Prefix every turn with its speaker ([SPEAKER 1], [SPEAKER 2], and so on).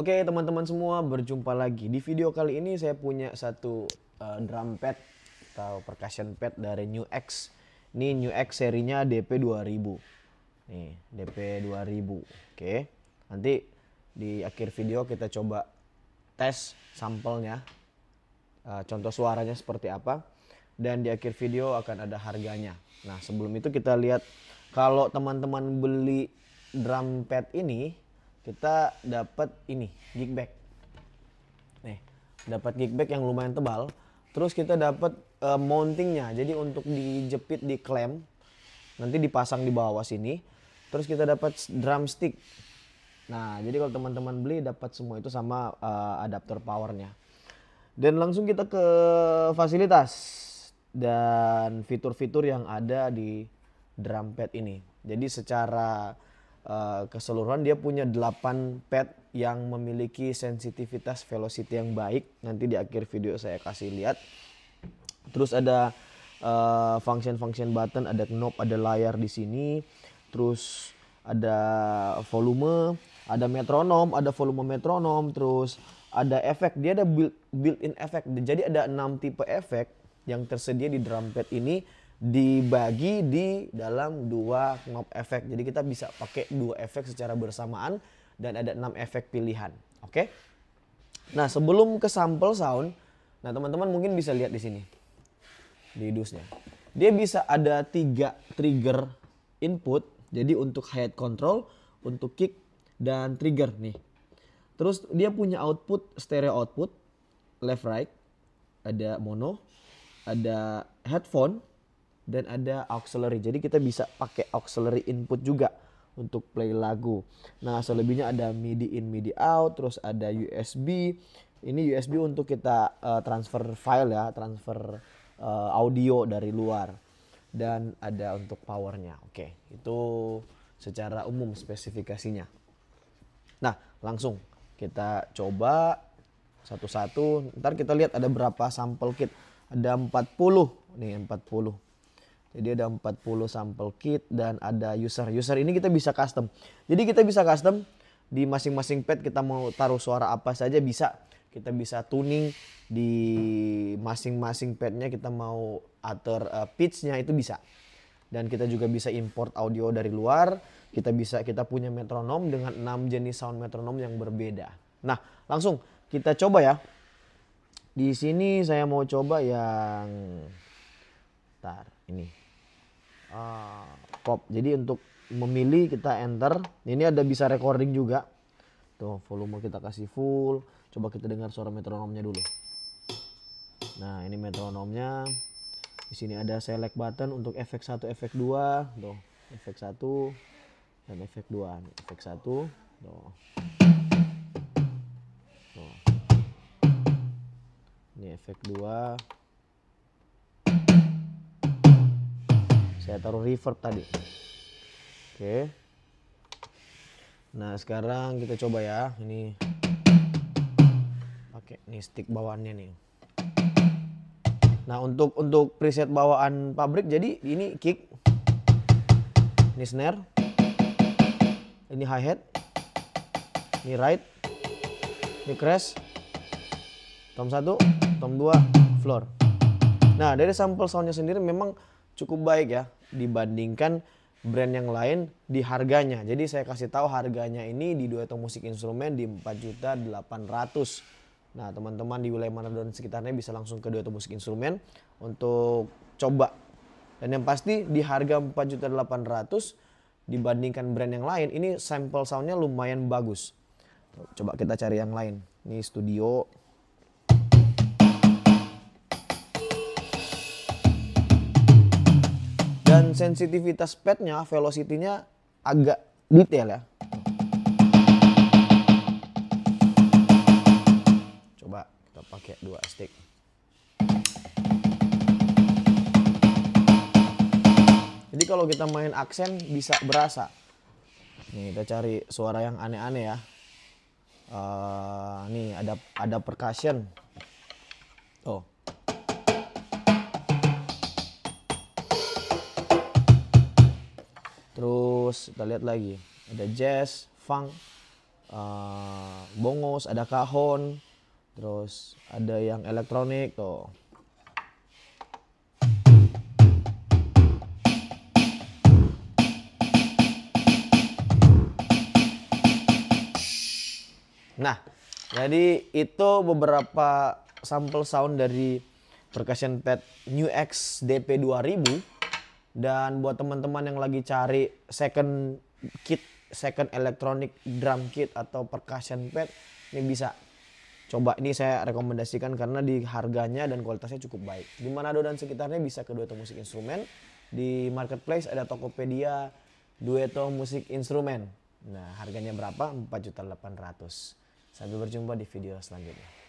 [SPEAKER 1] Oke teman-teman semua berjumpa lagi di video kali ini saya punya satu uh, drum pad atau percussion pad dari New X. Ini New X serinya DP 2000. Nih DP 2000. Oke nanti di akhir video kita coba tes sampelnya uh, contoh suaranya seperti apa dan di akhir video akan ada harganya. Nah sebelum itu kita lihat kalau teman-teman beli drum pad ini kita dapat ini gig bag nih dapat gig bag yang lumayan tebal terus kita dapat uh, eh, mountingnya jadi untuk dijepit di klem nanti dipasang di bawah sini terus kita dapat drumstick nah jadi kalau teman-teman beli dapat semua itu sama uh, adaptor powernya dan langsung kita ke fasilitas dan fitur-fitur yang ada di drum pad ini jadi secara Eh, keseluruhan dia punya 8 pad yang memiliki sensitivitas velocity yang baik. Nanti di akhir video saya kasih lihat. Terus ada uh, function-function button, ada knob, ada layar di sini. Terus ada volume, ada metronom, ada volume metronom, terus ada efek. Dia ada built-in effect efek. Jadi ada enam tipe efek yang tersedia di drum pad ini dibagi di dalam dua knob efek. Jadi kita bisa pakai dua efek secara bersamaan dan ada enam efek pilihan. Oke? Okay? Nah sebelum ke sampel sound, nah teman-teman mungkin bisa lihat di sini di dusnya. Dia bisa ada tiga trigger input. Jadi untuk high control, untuk kick dan trigger nih. Terus dia punya output stereo output, left right, ada mono, ada headphone, dan ada auxiliary. Jadi kita bisa pakai auxiliary input juga untuk play lagu. Nah, selebihnya ada MIDI in, MIDI out, terus ada USB. Ini USB untuk kita uh, transfer file ya, transfer uh, audio dari luar. Dan ada untuk powernya. Oke, itu secara umum spesifikasinya. Nah, langsung kita coba satu-satu. Ntar kita lihat ada berapa sampel kit. Ada 40 nih 40 jadi ada 40 sampel kit dan ada user. User ini kita bisa custom. Jadi kita bisa custom di masing-masing pad kita mau taruh suara apa saja bisa. Kita bisa tuning di masing-masing padnya kita mau atur uh, pitchnya itu bisa. Dan kita juga bisa import audio dari luar. Kita bisa kita punya metronom dengan 6 jenis sound metronom yang berbeda. Nah, langsung kita coba ya. Di sini saya mau coba yang tar ini pop jadi untuk memilih kita enter ini ada bisa recording juga tuh volume kita kasih full coba kita dengar suara metronomnya dulu nah ini metronomnya di sini ada select button untuk efek 1 efek 2 tuh efek 1 dan efek 2 efek 1 tuh tuh ini efek 2 saya taruh reverb tadi oke okay. nah sekarang kita coba ya ini pakai nih stick bawaannya nih nah untuk untuk preset bawaan pabrik jadi ini kick ini snare ini hi hat ini ride, ini crash tom satu, tom dua, floor nah dari sampel soundnya sendiri memang cukup baik ya dibandingkan brand yang lain di harganya. Jadi saya kasih tahu harganya ini di Dueto Musik Instrumen di 4.800. Nah, teman-teman di wilayah mana dan sekitarnya bisa langsung ke Dueto Musik Instrumen untuk coba. Dan yang pasti di harga 4.800 dibandingkan brand yang lain, ini sampel soundnya lumayan bagus. Coba kita cari yang lain. Ini studio Dan sensitivitas padnya, velocity-nya agak detail ya. Coba kita pakai dua stick. Jadi kalau kita main aksen bisa berasa. Nih kita cari suara yang aneh-aneh ya. Uh, nih ada ada percussion. Tuh. Terus kita lihat lagi, ada jazz, funk, uh, bongos, ada kahon, terus ada yang elektronik tuh. Nah, jadi itu beberapa sampel sound dari percussion pad New X DP 2000 dan buat teman-teman yang lagi cari second kit, second electronic drum kit atau percussion pad, ini bisa. Coba ini saya rekomendasikan karena di harganya dan kualitasnya cukup baik. Di Manado dan sekitarnya bisa ke Dueto Musik Instrumen. Di marketplace ada Tokopedia Dueto Musik Instrumen. Nah, harganya berapa? 4.800. Sampai berjumpa di video selanjutnya.